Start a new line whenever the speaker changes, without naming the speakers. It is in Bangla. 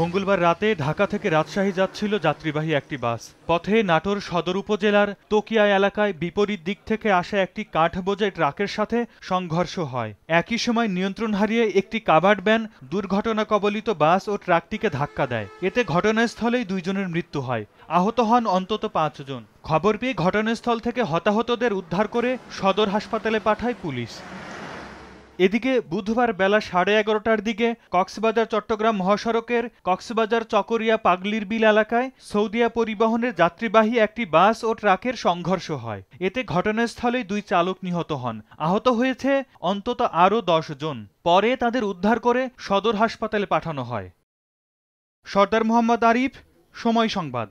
মঙ্গলবার রাতে ঢাকা থেকে রাজশাহী যাচ্ছিল যাত্রীবাহী একটি বাস পথে নাটোর সদর উপজেলার তোকিয়া এলাকায় বিপরীত দিক থেকে আসা একটি কাঠ বোঝাই ট্রাকের সাথে সংঘর্ষ হয় একই সময় নিয়ন্ত্রণ হারিয়ে একটি কাবার্ড ব্যান দুর্ঘটনা কবলিত বাস ও ট্রাকটিকে ধাক্কা দেয় এতে ঘটনাস্থলেই দুইজনের মৃত্যু হয় আহত হন অন্তত পাঁচজন খবর পেয়ে ঘটনাস্থল থেকে হতাহতদের উদ্ধার করে সদর হাসপাতালে পাঠায় পুলিশ এদিকে বুধবার বেলা সাড়ে এগারোটার দিকে কক্সবাজার চট্টগ্রাম মহাসড়কের কক্সবাজার চকরিয়া পাগলির বিল এলাকায় সৌদিয়া পরিবহনের যাত্রীবাহী একটি বাস ও ট্রাকের সংঘর্ষ হয় এতে ঘটনাস্থলেই দুই চালক নিহত হন আহত হয়েছে অন্তত আরও দশ জন পরে তাদের উদ্ধার করে সদর হাসপাতালে পাঠানো হয় সর্দার মোহাম্মদ আরিফ সময় সংবাদ